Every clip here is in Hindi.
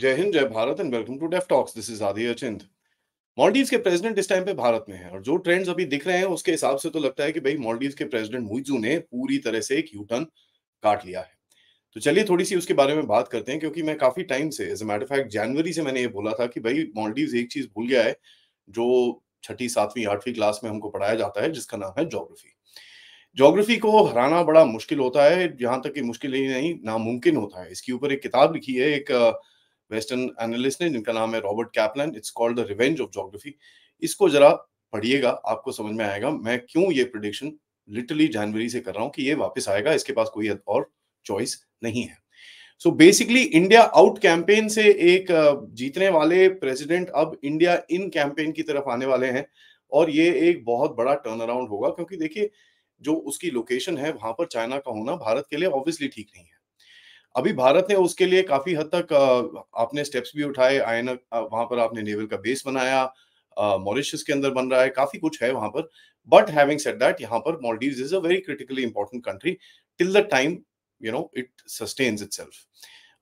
जय हिंद जय Bharat and welcome to def talks this is Aadi Achint Maldives के प्रेसिडेंट इस टाइम पे भारत में है और जो ट्रेंड्स अभी दिख रहे हैं उसके हिसाब से तो लगता है कि भाई मॉलडीव के प्रेसिडेंट मुइजू ने पूरी तरह से एक यूटर्न काट लिया है तो चलिए थोड़ी सी उसके बारे में बात करते हैं क्योंकि मैं काफी टाइम से एज ए मैटर फैक्ट जनवरी से मैंने ये बोला था कि भाई मॉलडीव एक चीज भूल गया है जो छठी सातवीं आठवीं क्लास में हमको पढ़ाया जाता है जिसका नाम है जोग्राफी जोग्राफी को हराना बड़ा मुश्किल होता है यहाँ तक कि मुश्किल ही नहीं नामुमकिन होता है इसके ऊपर एक किताब लिखी है एक uh, वेस्टर्न एनालिस्ट ने जिनका नाम है Robert Kaplan it's called the revenge of geography इसको जरा पढ़िएगा आपको समझ में आएगा मैं क्यों ये प्रोडिक्शन लिटरली जनवरी से कर रहा हूँ कि ये वापस आएगा इसके पास कोई और चॉइस नहीं है so basically India out campaign से एक जीतने वाले प्रेसिडेंट अब इंडिया इन कैंपेन की तरफ आने वाले हैं और ये एक बहुत बड़ा टर्न अराउंड होगा क्योंकि देखिए जो उसकी लोकेशन है वहां पर चाइना का होना भारत के लिए ऑब्वियसली ठीक नहीं है अभी भारत ने उसके लिए काफी हद तक आपने स्टेप्स भी उठाए आयन वहां पर आपने नेवल का बेस बनाया मॉरिशस के अंदर बन रहा है काफी कुछ है वहां पर बट हैविंग सेट दैट यहाँ पर Maldives is a very critically important country till the time you know it sustains it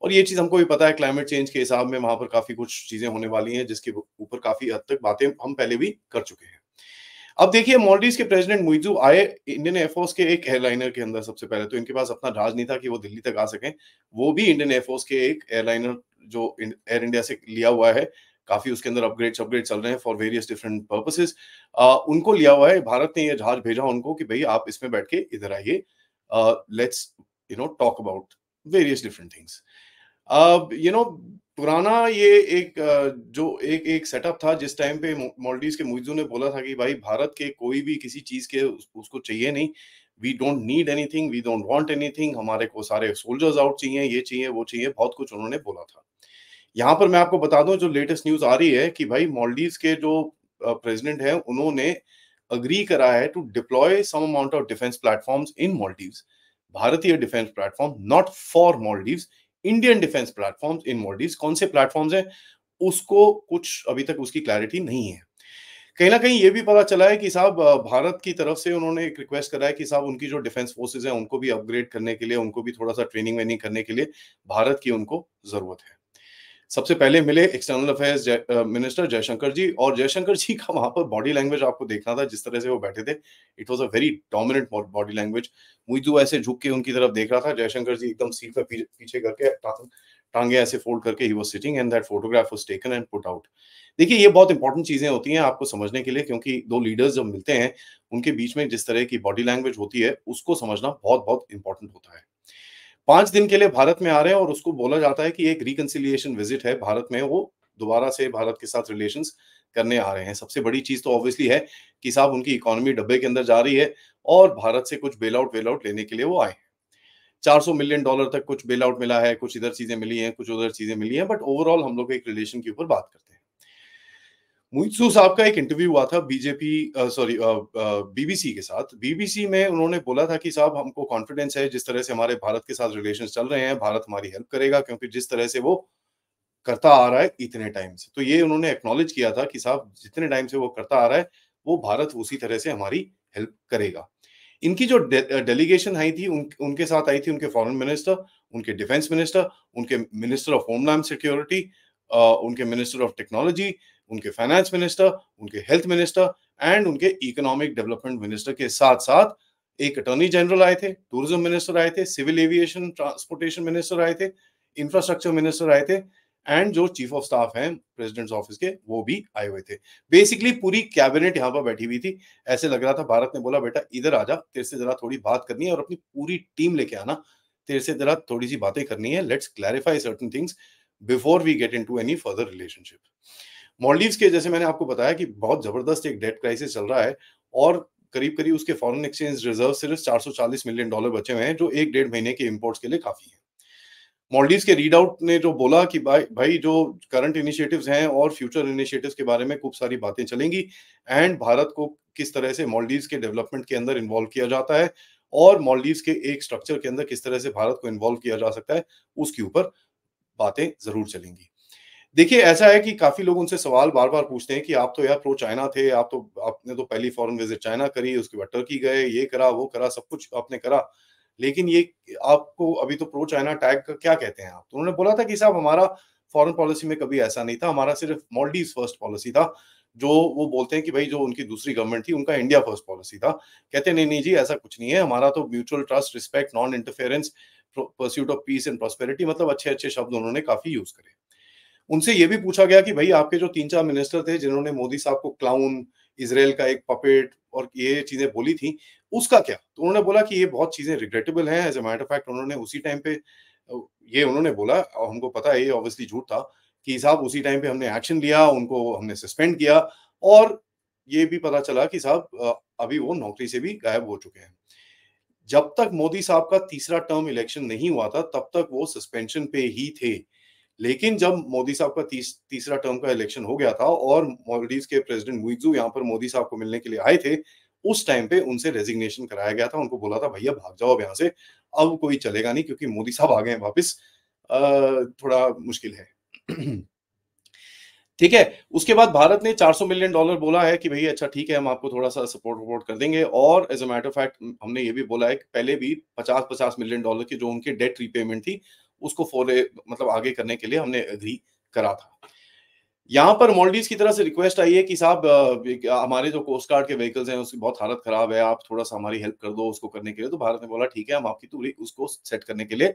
और ये चीज हमको भी पता है क्लाइमेट चेंज के हिसाब में वहां पर काफी कुछ चीजें होने वाली हैं जिसके ऊपर काफी हद तक बातें हम पहले भी कर चुके हैं अब देखिए मॉलडीव के प्रेसिडेंट मुइजू आए इंडियन एयरफोर्स के एक एयरलाइनर के अंदर सबसे पहले तो इनके पास अपना जहाज नहीं था कि वो दिल्ली तक आ सकें वो भी इंडियन एयरफोर्स के एक एयरलाइनर जो एयर इंडिया से लिया हुआ है काफी उसके अंदर अपग्रेड अपग्रेड चल रहे हैं फॉर वेरियस डिफरेंट पर्पसेस उनको लिया हुआ है भारत ने यह जहाज भेजा उनको कि भाई आप इसमें बैठ के इधर आइए let's you know talk about various different things अब यू नो पुराना ये एक जो एक एक सेटअप था जिस टाइम पे मॉल्डीज के मुइजू ने बोला था कि भाई भारत के कोई भी किसी चीज के उसको चाहिए नहीं we don't need anything we don't want anything हमारे को सारे सोल्जर्स आउट चाहिए ये चाहिए वो चाहिए बहुत कुछ उन्होंने बोला था यहाँ पर मैं आपको बता दूं जो लेटेस्ट न्यूज आ रही है कि भाई मॉल्डीव के जो प्रेसिडेंट है उन्होंने अग्री करा है to deploy some amount of defence platforms in Maldives भारतीय defence platform not for Maldives Indian defence platform in Maldives कौन से प्लेटफॉर्म है उसको कुछ अभी तक उसकी क्लैरिटी नहीं है कहीं ना कहीं ये भी पता चला है कि साहब भारत की तरफ से उन्होंने एक रिक्वेस्ट करा है कि साहब उनकी जो डिफेंस फोर्सेज हैं उनको भी अपग्रेड करने के लिए उनको भी थोड़ा सा ट्रेनिंग वेनिंग करने के लिए भारत की उनको जरूरत है सबसे पहले मिले एक्सटर्नल अफेयर्स जै, मिनिस्टर जयशंकर जी और जयशंकर जी का वहां पर बॉडी लैंग्वेज आपको देखना था जिस तरह से वो बैठे थे it was a very dominant body language Muizzu ऐसे झुक के उनकी तरफ देख रहा था जयशंकर जी एकदम सीट पर पीछे करके टांगे ऐसे फोल्ड करके ही was sitting and that photograph was taken and put out देखिए ये बहुत इंपॉर्टेंट चीजें होती हैं आपको समझने के लिए क्योंकि दो लीडर्स जब मिलते हैं उनके बीच में जिस तरह की बॉडी लैंग्वेज होती है उसको समझना बहुत बहुत इंपॉर्टेंट होता है पांच दिन के लिए भारत में आ रहे हैं और उसको बोला जाता है कि एक रिकनसिलियेशन विजिट है भारत में वो दोबारा से भारत के साथ रिलेशन करने आ रहे हैं सबसे बड़ी चीज तो ऑब्वियसली है कि साहब उनकी इकोनॉमी डब्बे के अंदर जा रही है और भारत से कुछ बेल आउट वेल आउट लेने के लिए वो आए हैं 400 मिलियन डॉलर तक कुछ बेल आउट मिला है कुछ इधर चीजें मिली हैं कुछ उधर चीजें मिली हैं बट ओवरऑल हम लोग एक रिलेशन के ऊपर बात करते हैं मोहित मुहित साहब का एक इंटरव्यू हुआ था बीजेपी सॉरी बीबीसी के साथ बीबीसी में उन्होंने बोला था कि साहब हमको कॉन्फिडेंस है जिस तरह से हमारे भारत के साथ रिलेशन चल रहे हैं भारत हमारी हेल्प करेगा क्योंकि जिस तरह से वो करता आ रहा है इतने टाइम से तो ये उन्होंने एक्नोलेज किया था कि साहब जितने टाइम से वो करता आ रहा है वो भारत उसी तरह से हमारी हेल्प करेगा इनकी जो डेलीगेशन आई थी उन, उनके साथ आई थी उनके फॉरेन मिनिस्टर उनके डिफेंस मिनिस्टर उनके मिनिस्टर ऑफ होमलैंड सिक्योरिटी उनके मिनिस्टर ऑफ टेक्नोलॉजी उनके फाइनेंस मिनिस्टर उनके हेल्थ मिनिस्टर एंड उनके इकोनॉमिक डेवलपमेंट मिनिस्टर के साथ साथ एक अटॉर्नी जनरल आए थे टूरिज्म मिनिस्टर आए थे सिविल एविएशन ट्रांसपोर्टेशन मिनिस्टर आए थे इंफ्रास्ट्रक्चर मिनिस्टर आए थे एंड जो चीफ ऑफ स्टाफ हैं प्रेसिडेंट्स ऑफिस के वो भी आए हुए थे बेसिकली पूरी कैबिनेट यहाँ पर बैठी हुई थी ऐसे लग रहा था भारत ने बोला बेटा इधर आ जा तेरे से जरा थोड़ी बात करनी है और अपनी पूरी टीम लेके आना तेरे से जरा थोड़ी सी बातें करनी है let's clarify certain things before we get into any further relationship Maldives के जैसे मैंने आपको बताया कि बहुत जबरदस्त एक डेट क्राइसिस चल रहा है और करीब करीब उसके फॉरेन एक्सचेंज रिजर्व सिर्फ 440 मिलियन डॉलर बचे हुए हैं जो एक डेढ़ महीने के इम्पोर्ट्स के लिए काफी है मॉलडीव के रीड आउट ने जो बोला कि भाई भाई जो करंट इनिशिएटिव्स हैं और फ्यूचर इनिशिएटिव्स के बारे में खूब सारी बातें चलेंगी एंड भारत को किस तरह से मॉलडीव के डेवलपमेंट के अंदर इन्वॉल्व किया जाता है और मॉलडीव के एक स्ट्रक्चर के अंदर किस तरह से भारत को इन्वॉल्व किया जा सकता है उसके ऊपर बातें जरूर चलेंगी देखिए ऐसा है कि काफी लोग उनसे सवाल बार बार पूछते हैं कि आप तो यार प्रो चाइना थे आप तो आपने तो पहली फॉरेन विजिट चाइना करी उसके बाद टर्की गए ये करा वो करा सब कुछ आपने करा लेकिन ये आपको अभी तो प्रो चाइना टैग का क्या कहते हैं आप तो उन्होंने बोला था कि साहब हमारा फॉरेन पॉलिसी में कभी ऐसा नहीं था हमारा सिर्फ मॉल्डीव फर्स्ट पॉलिसी था जो वो बोलते हैं कि भाई जो उनकी दूसरी गवर्नमेंट थी उनका इंडिया फर्स्ट पॉलिसी था कहते नहीं नहीं जी ऐसा कुछ नहीं है हमारा तो mutual trust respect non interference pursuit of peace and prosperity मतलब अच्छे अच्छे शब्द उन्होंने काफी यूज करे उनसे ये भी पूछा गया कि भाई आपके जो तीन चार मिनिस्टर थे जिन्होंने मोदी साहब को क्लाउन इसराइल का एक पपेट और ये चीजें बोली थी उसका क्या तो उन्होंने बोला कि ये बहुत चीजें रिग्रेटेबल हैं एज ए मैटर फैक्ट उन्होंने उसी टाइम पे ये उन्होंने बोला और हमको पता है ये ऑब्वियसली झूठ था कि साहब उसी टाइम पे हमने एक्शन लिया उनको हमने सस्पेंड किया और ये भी पता चला कि साहब अभी वो नौकरी से भी गायब हो चुके हैं जब तक मोदी साहब का तीसरा टर्म इलेक्शन नहीं हुआ था तब तक वो सस्पेंशन पे ही थे लेकिन जब मोदी साहब का तीस, तीसरा टर्म का इलेक्शन हो गया था और मालदीव के प्रेसिडेंट मुइजू यहाँ पर मोदी साहब को मिलने के लिए आए थे उस टाइम पे उनसे रेजिग्नेशन कराया गया था उनको बोला था भैया भाग जाओ अब यहाँ से अब कोई चलेगा नहीं क्योंकि मोदी साहब आ गए वापिस थोड़ा मुश्किल है ठीक है उसके बाद भारत ने 400 मिलियन डॉलर बोला है कि भैया अच्छा ठीक है हम आपको थोड़ा सा सपोर्ट वपोर्ट कर देंगे और एज अ मैटर फैक्ट हमने ये भी बोला है कि पहले भी 50 50 मिलियन डॉलर की जो उनकी डेट रीपेमेंट थी उसको फॉरे मतलब आगे करने के लिए हमने एग्री करा था यहाँ पर मोल्डीज की तरह से रिक्वेस्ट आई है कि साहब हमारे जो कोस्ट गार्ड के व्हीकल्स हैं उसकी बहुत हालत खराब है आप थोड़ा सा हमारी हेल्प कर दो उसको करने के लिए तो भारत ने बोला ठीक है हम आपकी पूरी उसको सेट करने के लिए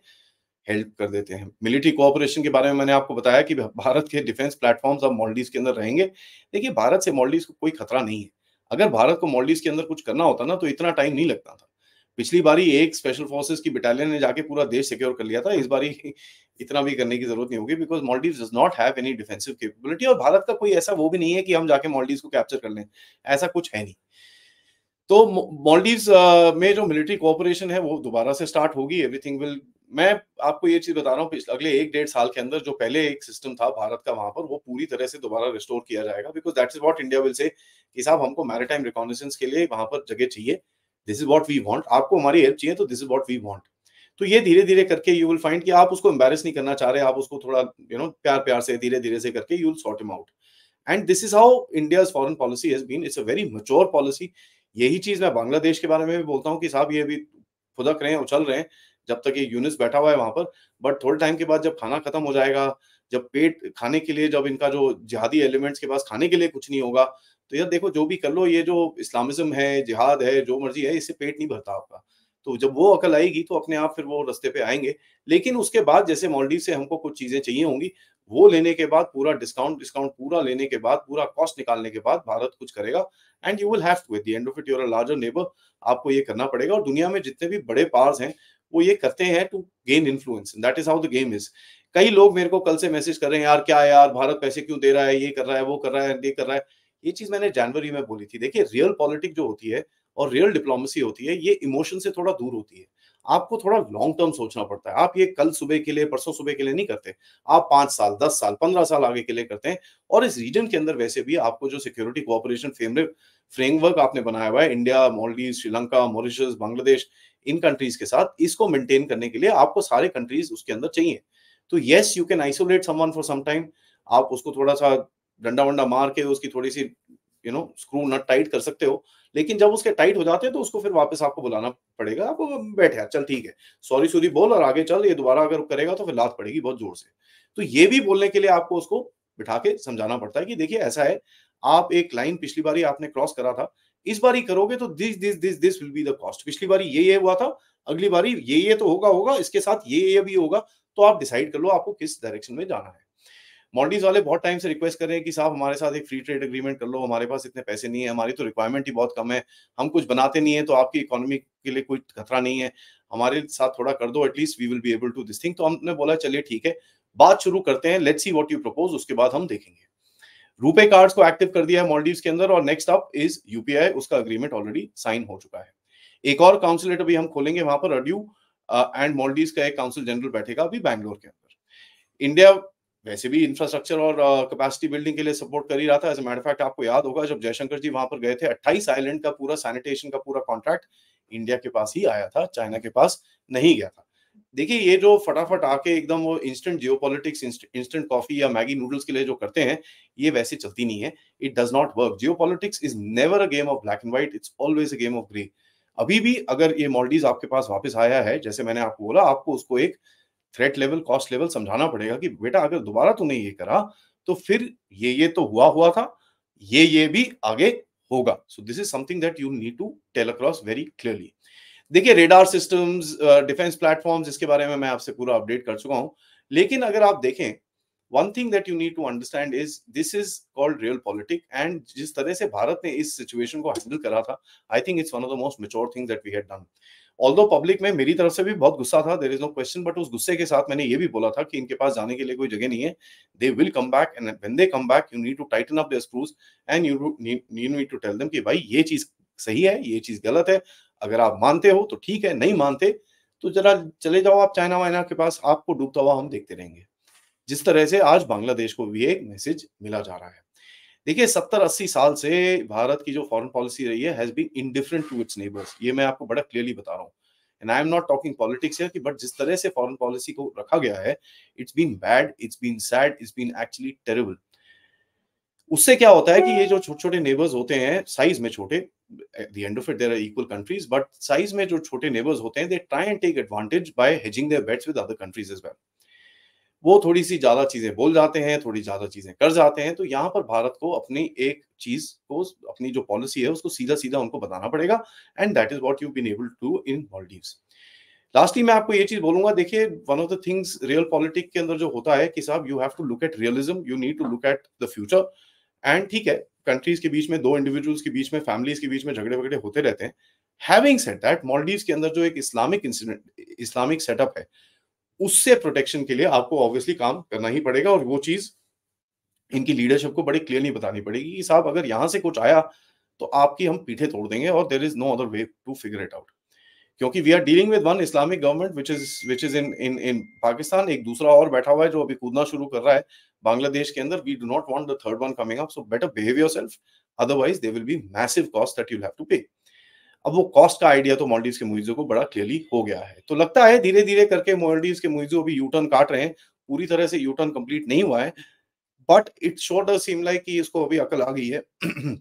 हेल्प कर देते हैं मिलिट्री कोऑपरेशन के बारे में मैंने आपको बताया कि भारत के डिफेंस प्लेटफॉर्म्स अब मॉलडीव के अंदर रहेंगे देखिए भारत से मॉलडीव को कोई खतरा नहीं है अगर भारत को मॉलडीव के अंदर कुछ करना होता ना तो इतना टाइम नहीं लगता था पिछली बारी एक स्पेशल फोर्सेस की बटालियन ने जाके पूरा देश सिक्योर कर लिया था इस बारी इतना भी करने की जरूरत नहीं होगी because Maldives does not have any defensive capability और भारत का कोई ऐसा वो भी नहीं है कि हम जाके मॉलडीव को कैप्चर कर लें ऐसा कुछ है नहीं तो मॉलडीव में जो मिलिट्री कोऑपरेशन है वो दोबारा से स्टार्ट होगी एवरीथिंग विल मैं आपको ये चीज बता रहा हूँ अगले एक डेढ़ साल के अंदर जो पहले एक सिस्टम था भारत का वहां पर वो पूरी तरह से दोबारा रिस्टोर किया जाएगा because that is what India will say कि साहब हमको मैरिटाइम रिकॉग्निशंस के लिए वहां पर जगह चाहिए this is what we want आपको हमारी हेल्प चाहिए तो this is what we want तो ये धीरे धीरे करके यू विल फाइंड कि आप उसको एम्बेरस नहीं करना चाह रहे आप उसको थोड़ा यू नो प्यार प्यार से धीरे धीरे से करके you will sort em out and this is how India's foreign policy has been it's a very mature policy यही चीज मैं बांग्लादेश के बारे में भी बोलता हूँ कि साहब ये अभी फुदक रहे हैं उछल रहे हैं जब तक ये यूनिस बैठा हुआ है वहां पर बट थोड़े टाइम के बाद जब खाना खत्म हो जाएगा जब पेट खाने के लिए जब इनका जो जिहादी एलिमेंट्स के पास खाने के लिए कुछ नहीं होगा तो यार देखो जो भी कर लो ये जो इस्लामिज्म है जिहाद है जो मर्जी है इससे पेट नहीं भरता आपका तो जब वो अकल आएगी तो अपने आप फिर वो रस्ते पे आएंगे लेकिन उसके बाद जैसे मॉलडीव से हमको कुछ चीजें चाहिए होंगी वो लेने के बाद पूरा डिस्काउंट डिस्काउंट पूरा लेने के बाद पूरा कॉस्ट निकालने के बाद भारत कुछ करेगा and you will have to at the end of it your larger neighbour आपको ये करना पड़ेगा और दुनिया में जितने भी बड़े पार्स हैं वो ये करते हैं to gain influence that is how the game is कई लोग मेरे को कल से मैसेज कर रहे हैं यार क्या यार भारत पैसे क्यों दे रहा है ये कर रहा है वो कर रहा है ये कर रहा है ये चीज मैंने जनवरी में बोली थी देखिए रियल पॉलिटिक जो होती है और रियल डिप्लोमेसी होती है ये इमोशन से थोड़ा दूर होती है आपको थोड़ा लॉन्ग टर्म सोचना पड़ता है आप ये कल सुबह के लिए परसों सुबह के लिए नहीं करते आप पांच साल दस साल पंद्रह साल आगे के लिए करते हैं और इस रीजन के अंदर वैसे भी आपको जो सिक्योरिटी कोऑपरेशन फ्रेमवर्क आपने बनाया हुआ है इंडिया मॉलडीव श्रीलंका मॉरिशस बांग्लादेश इन कंट्रीज के साथ इसको मेंटेन करने के लिए आपको सारे कंट्रीज उसके अंदर चाहिए तो yes you can isolate someone for some time आप उसको थोड़ा सा डंडा वंडा मार के उसकी थोड़ी सी you know screw nut tight कर सकते हो लेकिन जब उसके टाइट हो जाते हैं तो उसको फिर वापस आपको बुलाना पड़ेगा आप बैठे चल ठीक है सॉरी सूरी बोल और आगे चल ये दोबारा अगर करेगा तो फिर लात पड़ेगी बहुत जोर से तो ये भी बोलने के लिए आपको उसको बिठा के समझाना पड़ता है कि देखिए ऐसा है आप एक लाइन पिछली बारी आपने क्रॉस करा था इस बार ही करोगे तो this this this this will be the cost पिछली बारी ये ये हुआ था अगली बारी ये ये तो होगा होगा इसके साथ ये ये भी होगा तो आप डिसाइड कर लो आपको किस डायरेक्शन में जाना है मॉल्डीज वाले बहुत टाइम से रिक्वेस्ट कर रहे हैं कि साहब हमारे साथ एक फ्री ट्रेड एग्रीमेंट कर लो हमारे पास इतने पैसे नहीं है हमारी तो रिक्वायरमेंट ही बहुत कम है हम कुछ बनाते नहीं है तो आपकी इकोनॉमी के लिए कोई खतरा नहीं है हमारे साथ थोड़ा कर दो at least we will be able to this thing तो हमने बोला चलिए ठीक है बात शुरू करते हैं let's see what you propose उसके बाद हम देखेंगे रूपे कार्ड्स को एक्टिव कर दिया है मॉल्डीव के अंदर और नेक्स्ट अप इज यूपीआई उसका अग्रीमेंट ऑलरेडी साइन हो चुका है एक और काउंसिलेट अभी हम खोलेंगे वहां पर अड्यू एंड मॉल्डीव का एक काउंसिल जनरल बैठेगा अभी बैंगलोर के अंदर इंडिया वैसे भी इंफ्रास्ट्रक्चर और कैपेसिटी uh, बिल्डिंग के लिए सपोर्ट कर ही रहा था एज मैटर फैक्ट आपको याद होगा जब जयशंकर जी वहां पर गए थे 28 आइलैंड का पूरा सैनिटेशन का पूरा कॉन्ट्रैक्ट इंडिया के पास ही आया था चाइना के पास नहीं गया था देखिए ये जो फटाफट आके एकदम वो instant geopolitics instant coffee या मैगी नूडल्स के लिए जो करते हैं ये वैसे चलती नहीं है it does not work geopolitics is never a game of black and white it's always a game of grey अभी भी अगर ये मॉल्डीज आपके पास वापस आया है जैसे मैंने आपको बोला आपको उसको एक थ्रेट लेवल कॉस्ट लेवल समझाना पड़ेगा कि बेटा अगर दोबारा तूने ये करा तो फिर ये ये तो हुआ हुआ था ये ये भी आगे होगा so this is something that you need to tell across very clearly देखिए रेडार सिस्टम्स डिफेंस प्लेटफॉर्म्स इसके बारे में मैं आपसे पूरा अपडेट कर चुका हूं लेकिन अगर आप देखें one thing that you need to understand is this is called realpolitik and जिस तरह से भारत ने इस सिचुएशन को हैंडल करा था I think it's one of the most mature thing that we had done all public में मेरी तरफ से भी बहुत गुस्सा था there is no question but उस गुस्से के साथ मैंने ये भी बोला था कि इनके पास जाने के लिए कोई जगह नहीं है they will come back and when they come back you need to tighten up screws and you need to tell them कि भाई ये चीज सही है ये चीज गलत है अगर आप मानते हो तो ठीक है नहीं मानते तो जरा चले जाओ आप चाइना वाइना के पास आपको डूबता हुआ हम देखते रहेंगे जिस तरह से आज बांग्लादेश को भी एक मैसेज मिला जा रहा है देखिए सत्तर अस्सी साल से भारत की जो फॉरेन पॉलिसी रही है has been indifferent to its neighbours ये मैं आपको बड़ा क्लियरली बता रहा हूँ and I am not talking politics है कि बट जिस तरह से फॉरेन पॉलिसी को रखा गया है it's been bad it's been sad it's been actually terrible उससे क्या होता है कि ये जो छोटे छोटे नेबर्स होते हैं साइज में छोटे the end of it there are equal countries but size में जो छोटे नेबर्स होते हैं they try and take advantage by hedging their bets with other countries as well वो थोड़ी सी ज्यादा चीजें बोल जाते हैं थोड़ी ज्यादा चीजें कर जाते हैं तो यहाँ पर भारत को अपनी एक चीज को अपनी जो पॉलिसी है उसको सीधा सीधा उनको बताना पड़ेगा and that is what you been able to in Maldives lastly मैं आपको ये चीज बोलूंगा देखिए one of the things realpolitik के अंदर जो होता है कि साहब you have to look at realism you need to look at the future and ठीक है कंट्रीज के बीच में दो इंडिविजुअल्स के बीच में फैमिलीज के बीच में झगड़े वगड़े होते रहते हैं हैविंग सेट दैट मॉलडीव के अंदर जो एक इस्लामिक इंसिडेंट इस्लामिक सेटअप है उससे प्रोटेक्शन के लिए आपको ऑब्वियसली काम करना ही पड़ेगा और वो चीज इनकी लीडरशिप को बड़े क्लियरली बतानी पड़ेगी कि साहब अगर यहां से कुछ आया तो आपकी हम पीठे तोड़ देंगे और there is no other way to figure it out क्योंकि we are dealing with one Islamic government which is which is in in in Pakistan एक दूसरा और बैठा हुआ है जो अभी कूदना शुरू कर रहा है बांग्लादेश के अंदर we do not want the third one coming up so better behave self otherwise they will be massive cost that you have to pay अब वो कॉस्ट का आइडिया तो मॉलडीव के मुइजों को बड़ा क्लियरली हो गया है तो लगता है धीरे धीरे करके मॉलडीव के मुइजो अभी यू टर्न काट रहे हैं पूरी तरह से यू टर्न कंप्लीट नहीं हुआ है बट इट शोड डर सीम लाइक कि इसको अभी अकल आ गई है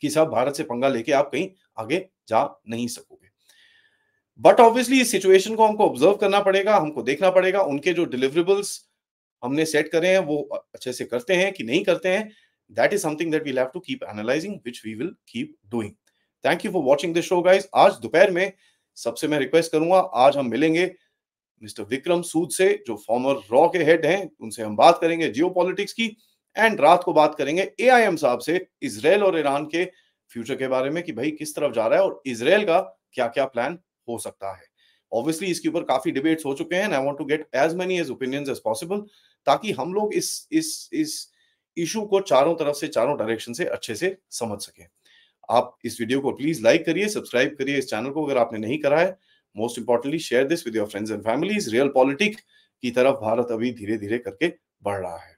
कि साहब भारत से पंगा लेके आप कहीं आगे जा नहीं सकोगे बट ऑब्वियसली इस सिचुएशन को हमको ऑब्जर्व करना पड़ेगा हमको देखना पड़ेगा उनके जो डिलीवरेबल्स हमने सेट करे हैं वो अच्छे से करते हैं कि नहीं करते हैं that is something that we have to keep analysing which we will keep doing thank you for watching this show guys आज दोपहर में सबसे मैं रिक्वेस्ट करूंगा आज हम मिलेंगे मिस्टर विक्रम सूद से जो फॉर्मर रॉ के हेड हैं उनसे हम बात करेंगे जियो की एंड रात को बात करेंगे ए साहब से इसराइल और ईरान के फ्यूचर के बारे में कि भाई किस तरफ जा रहा है और इसराइल का क्या क्या प्लान हो सकता है ऑब्वियसली इसके ऊपर काफी डिबेट्स हो चुके हैं I want to get as many as opinions as possible ताकि हम लोग इस इस इस इशू को चारों तरफ से चारों डायरेक्शन से अच्छे से समझ सकें आप इस वीडियो को प्लीज लाइक करिए सब्सक्राइब करिए इस चैनल को अगर आपने नहीं करा है most importantly share this with your friends and families realpolitik की तरफ भारत अभी धीरे धीरे करके बढ़ रहा है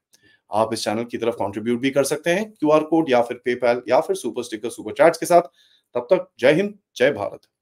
आप इस चैनल की तरफ कॉन्ट्रीब्यूट भी कर सकते हैं क्यू कोड या फिर पेपैल या फिर सुपर स्टिकर सुपर चार्ज के साथ तब तक जय हिंद जय भारत